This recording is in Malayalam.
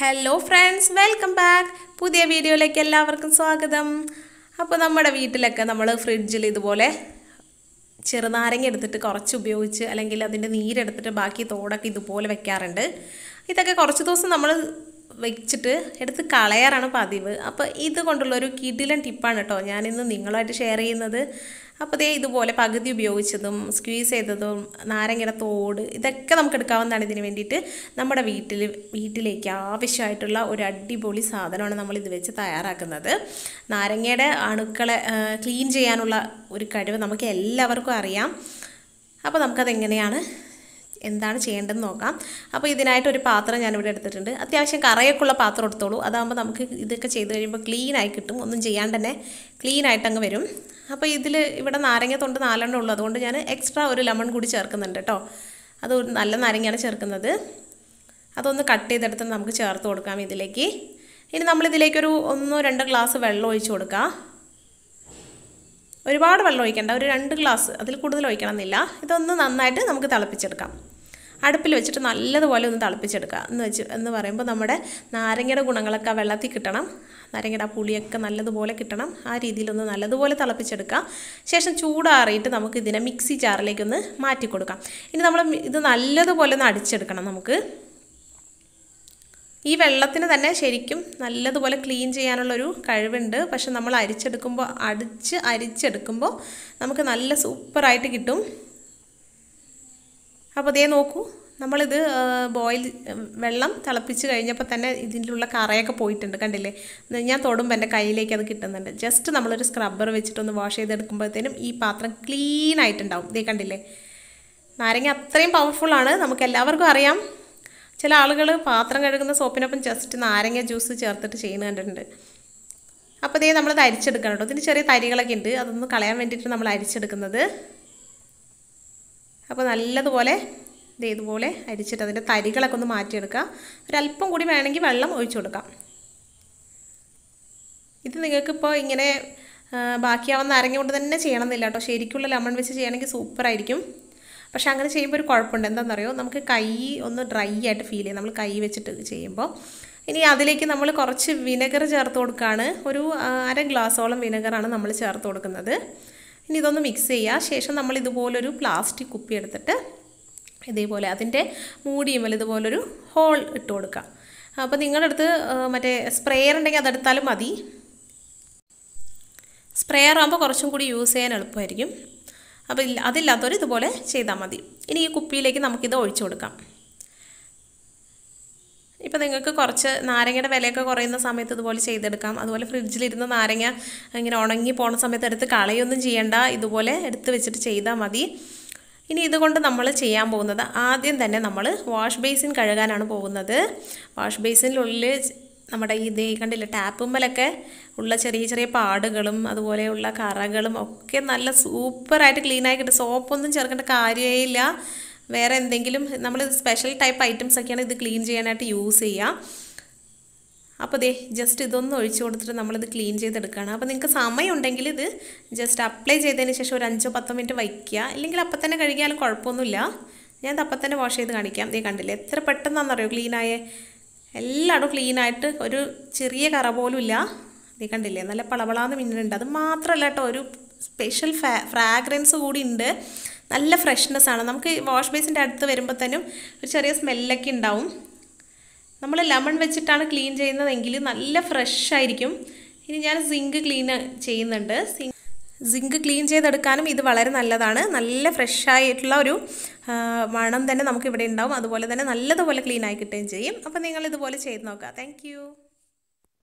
ഹലോ ഫ്രണ്ട്സ് വെൽക്കം ബാക്ക് പുതിയ വീഡിയോയിലേക്ക് എല്ലാവർക്കും സ്വാഗതം അപ്പോൾ നമ്മുടെ വീട്ടിലൊക്കെ നമ്മൾ ഫ്രിഡ്ജിൽ ഇതുപോലെ ചെറുനാരങ്ങ എടുത്തിട്ട് കുറച്ച് ഉപയോഗിച്ച് അല്ലെങ്കിൽ അതിൻ്റെ നീരെടുത്തിട്ട് ബാക്കി തോടൊക്കെ ഇതുപോലെ വെക്കാറുണ്ട് ഇതൊക്കെ കുറച്ച് ദിവസം നമ്മൾ വെച്ചിട്ട് എടുത്ത് കളയാറാണ് പതിവ് അപ്പോൾ ഇത് കൊണ്ടുള്ളൊരു കിടിലൻ ടിപ്പാണ് കേട്ടോ ഞാനിന്ന് നിങ്ങളായിട്ട് ഷെയർ ചെയ്യുന്നത് അപ്പോൾ ദേ ഇതുപോലെ പകുതി ഉപയോഗിച്ചതും സ്ക്വീസ് ചെയ്തതും നാരങ്ങയുടെ തോട് ഇതൊക്കെ നമുക്ക് എടുക്കാവുന്നതാണ് ഇതിന് വേണ്ടിയിട്ട് നമ്മുടെ വീട്ടിൽ വീട്ടിലേക്ക് ആവശ്യമായിട്ടുള്ള ഒരു അടിപൊളി സാധനമാണ് നമ്മൾ ഇത് വെച്ച് തയ്യാറാക്കുന്നത് നാരങ്ങയുടെ അണുക്കളെ ക്ലീൻ ചെയ്യാനുള്ള ഒരു കഴിവ് നമുക്ക് എല്ലാവർക്കും അറിയാം അപ്പോൾ നമുക്കതെങ്ങനെയാണ് എന്താണ് ചെയ്യേണ്ടതെന്ന് നോക്കാം അപ്പോൾ ഇതിനായിട്ടൊരു ഒരു പാത്രം ഞാനിവിടെ എടുത്തിട്ടുണ്ട് അത്യാവശ്യം കറയൊക്കെ ഉള്ള പാത്രം എടുത്തോളൂ അതാകുമ്പോൾ നമുക്ക് ഇതൊക്കെ ചെയ്ത് കഴിയുമ്പോൾ ക്ലീൻ ആയി കിട്ടും ഒന്നും ചെയ്യാണ്ട് തന്നെ ക്ലീൻ ആയിട്ടങ്ങ് വരും അപ്പോൾ ഇതിൽ ഇവിടെ നാരങ്ങ തൊണ്ട് നാലെണ്ണം ഉള്ളൂ അതുകൊണ്ട് ഞാൻ എക്സ്ട്രാ ഒരു ലെമൺ കൂടി ചേർക്കുന്നുണ്ട് കേട്ടോ അത് ഒരു നല്ല നാരങ്ങയാണ് ചേർക്കുന്നത് അതൊന്ന് കട്ട് ചെയ്തെടുത്ത് നമുക്ക് ചേർത്ത് കൊടുക്കാം ഇതിലേക്ക് ഇനി നമ്മളിതിലേക്കൊരു ഒന്നോ രണ്ടോ ഗ്ലാസ് വെള്ളം ഒഴിച്ച് കൊടുക്കാം ഒരുപാട് വെള്ളം ഒഴിക്കേണ്ട ഒരു രണ്ട് ഗ്ലാസ് അതിൽ കൂടുതൽ ഒഴിക്കണം എന്നില്ല ഇതൊന്ന് നന്നായിട്ട് നമുക്ക് തിളപ്പിച്ചെടുക്കാം അടുപ്പിൽ വെച്ചിട്ട് നല്ലതുപോലെ ഒന്ന് തിളപ്പിച്ചെടുക്കുക എന്ന് വെച്ച് എന്ന് പറയുമ്പോൾ നമ്മുടെ നാരങ്ങയുടെ ഗുണങ്ങളൊക്കെ വെള്ളത്തിൽ കിട്ടണം നാരങ്ങയുടെ ആ പുളിയൊക്കെ നല്ലതുപോലെ കിട്ടണം ആ രീതിയിലൊന്ന് നല്ലതുപോലെ തിളപ്പിച്ചെടുക്കുക ശേഷം ചൂടാറിയിട്ട് നമുക്ക് ഇതിനെ മിക്സി ഒന്ന് മാറ്റി കൊടുക്കാം ഇനി നമ്മൾ ഇത് നല്ലതുപോലെ ഒന്ന് അടിച്ചെടുക്കണം നമുക്ക് ഈ വെള്ളത്തിന് തന്നെ ശരിക്കും നല്ലതുപോലെ ക്ലീൻ ചെയ്യാനുള്ളൊരു കഴിവുണ്ട് പക്ഷെ നമ്മൾ അരിച്ചെടുക്കുമ്പോൾ അടിച്ച് അരിച്ചെടുക്കുമ്പോൾ നമുക്ക് നല്ല സൂപ്പറായിട്ട് കിട്ടും അപ്പോൾ അതേ നോക്കൂ നമ്മളിത് ബോയിൽ വെള്ളം തിളപ്പിച്ച് കഴിഞ്ഞപ്പോൾ തന്നെ ഉള്ള കറയൊക്കെ പോയിട്ടുണ്ട് കണ്ടില്ലേ ഞാൻ തൊടുമ്പോൾ എൻ്റെ കയ്യിലേക്ക് അത് കിട്ടുന്നുണ്ട് ജസ്റ്റ് നമ്മളൊരു സ്ക്രബ്ബർ വെച്ചിട്ടൊന്ന് വാഷ് ചെയ്തെടുക്കുമ്പോഴത്തേനും ഈ പാത്രം ക്ലീൻ ആയിട്ടുണ്ടാവും ഇതേ കണ്ടില്ലേ നാരങ്ങ അത്രയും പവർഫുള്ളാണ് നമുക്ക് എല്ലാവർക്കും അറിയാം ചില ആളുകൾ പാത്രം കഴുകുന്ന സോപ്പിനൊപ്പം ജസ്റ്റ് നാരങ്ങ ജ്യൂസ് ചേർത്തിട്ട് ചെയ്യുന്ന കണ്ടിട്ടുണ്ട് അപ്പോൾ ഇതേ നമ്മൾ അരിച്ചെടുക്കണം കേട്ടോ ഇതിന് ചെറിയ തരികളൊക്കെ ഉണ്ട് അതൊന്ന് കളയാൻ വേണ്ടിയിട്ട് നമ്മൾ അരിച്ചെടുക്കുന്നത് അപ്പോൾ നല്ലതുപോലെ ഇത് ഇതുപോലെ അരിച്ചിട്ട് അതിൻ്റെ തരികളൊക്കെ ഒന്ന് മാറ്റിയെടുക്കുക ഒരല്പം കൂടി വേണമെങ്കിൽ വെള്ളം ഒഴിച്ചു കൊടുക്കാം ഇത് നിങ്ങൾക്കിപ്പോൾ ഇങ്ങനെ ബാക്കിയാവുന്ന കൊണ്ട് തന്നെ എന്നില്ല കേട്ടോ ശരിക്കുള്ള ലെമൺ വെച്ച് ചെയ്യണമെങ്കിൽ സൂപ്പറായിരിക്കും പക്ഷേ അങ്ങനെ ചെയ്യുമ്പോൾ ഒരു കുഴപ്പമുണ്ട് എന്താണെന്നറിയോ നമുക്ക് കൈ ഒന്ന് ഡ്രൈ ആയിട്ട് ഫീൽ ചെയ്യും നമ്മൾ കൈ വെച്ചിട്ട് ചെയ്യുമ്പോൾ ഇനി അതിലേക്ക് നമ്മൾ കുറച്ച് വിനെഗർ ചേർത്ത് കൊടുക്കുകയാണ് ഒരു അര ഗ്ലാസോളം വിനെഗറാണ് നമ്മൾ ചേർത്ത് കൊടുക്കുന്നത് ഇനി ഇതൊന്ന് മിക്സ് ചെയ്യുക ശേഷം നമ്മൾ ഇതുപോലൊരു പ്ലാസ്റ്റിക് കുപ്പി എടുത്തിട്ട് ഇതേപോലെ അതിൻ്റെ മൂടിയുമല്ല ഇതുപോലൊരു ഹോൾ ഇട്ട് കൊടുക്കുക അപ്പോൾ നിങ്ങളുടെ അടുത്ത് മറ്റേ സ്പ്രേയർ ഉണ്ടെങ്കിൽ അതെടുത്താലും മതി സ്പ്രേയർ ആകുമ്പോൾ കുറച്ചും കൂടി യൂസ് ചെയ്യാൻ എളുപ്പമായിരിക്കും അപ്പോൾ അതില്ലാത്തവർ ഇതുപോലെ ചെയ്താൽ മതി ഇനി ഈ കുപ്പിയിലേക്ക് നമുക്കിത് ഒഴിച്ചു കൊടുക്കാം ഇപ്പോൾ നിങ്ങൾക്ക് കുറച്ച് നാരങ്ങയുടെ വിലയൊക്കെ കുറയുന്ന സമയത്ത് ഇതുപോലെ ചെയ്തെടുക്കാം അതുപോലെ ഫ്രിഡ്ജിലിരുന്ന് നാരങ്ങ ഇങ്ങനെ ഉണങ്ങി പോണ സമയത്ത് എടുത്ത് കളയൊന്നും ചെയ്യേണ്ട ഇതുപോലെ എടുത്ത് വെച്ചിട്ട് ചെയ്താൽ മതി ഇനി ഇതുകൊണ്ട് നമ്മൾ ചെയ്യാൻ പോകുന്നത് ആദ്യം തന്നെ നമ്മൾ വാഷ് ബേസിൻ കഴുകാനാണ് പോകുന്നത് വാഷ് ബേസിനുള്ളിൽ നമ്മുടെ ഈ ദേ കണ്ടില്ല ടാപ്പുമ്മലൊക്കെ ഉള്ള ചെറിയ ചെറിയ പാടുകളും അതുപോലെയുള്ള കറകളും ഒക്കെ നല്ല സൂപ്പറായിട്ട് ക്ലീനായി കിട്ടും സോപ്പൊന്നും ചേർക്കേണ്ട കാര്യമേ ഇല്ല വേറെ എന്തെങ്കിലും നമ്മൾ സ്പെഷ്യൽ ടൈപ്പ് ഐറ്റംസ് ഒക്കെയാണ് ഇത് ക്ലീൻ ചെയ്യാനായിട്ട് യൂസ് ചെയ്യുക അപ്പോൾ ദേ ജസ്റ്റ് ഇതൊന്നും ഒഴിച്ചു കൊടുത്തിട്ട് നമ്മളിത് ക്ലീൻ ചെയ്തെടുക്കുകയാണ് അപ്പോൾ നിങ്ങൾക്ക് സമയമുണ്ടെങ്കിൽ ഇത് ജസ്റ്റ് അപ്ലൈ ചെയ്തതിന് ശേഷം ഒരു അഞ്ചോ പത്തോ മിനിറ്റ് വയ്ക്കുക ഇല്ലെങ്കിൽ അപ്പം തന്നെ കഴുകിയാലും കുഴപ്പമൊന്നുമില്ല ഞാൻ അപ്പം തന്നെ വാഷ് ചെയ്ത് കാണിക്കാം ദേ കണ്ടില്ല എത്ര പെട്ടെന്നാണെന്നറിയോ ക്ലീനായ എല്ലായിടും ക്ലീനായിട്ട് ഒരു ചെറിയ കറ പോലുമില്ല ദേ കണ്ടില്ലേ നല്ല പളപളാന്ന് മിന്നുന്നുണ്ട് അത് മാത്രമല്ല കേട്ടോ ഒരു സ്പെഷ്യൽ ഫ്രാഗ്രൻസ് കൂടി ഉണ്ട് നല്ല ഫ്രഷ്നെസ് ആണ് നമുക്ക് വാഷ് ബേസിൻ്റെ അടുത്ത് തന്നെയും ഒരു ചെറിയ സ്മെല്ലൊക്കെ ഉണ്ടാവും നമ്മൾ ലെമൺ വെച്ചിട്ടാണ് ക്ലീൻ ചെയ്യുന്നതെങ്കിൽ നല്ല ഫ്രഷ് ആയിരിക്കും ഇനി ഞാൻ സിങ്ക് ക്ലീൻ ചെയ്യുന്നുണ്ട് സിങ്ക് ക്ലീൻ ചെയ്തെടുക്കാനും ഇത് വളരെ നല്ലതാണ് നല്ല ഫ്രഷായിട്ടുള്ള ഒരു മണം തന്നെ നമുക്കിവിടെ ഉണ്ടാവും അതുപോലെ തന്നെ നല്ലതുപോലെ ക്ലീനായി ആയി കിട്ടുകയും ചെയ്യും അപ്പോൾ നിങ്ങൾ ഇതുപോലെ ചെയ്ത് നോക്കുക താങ്ക്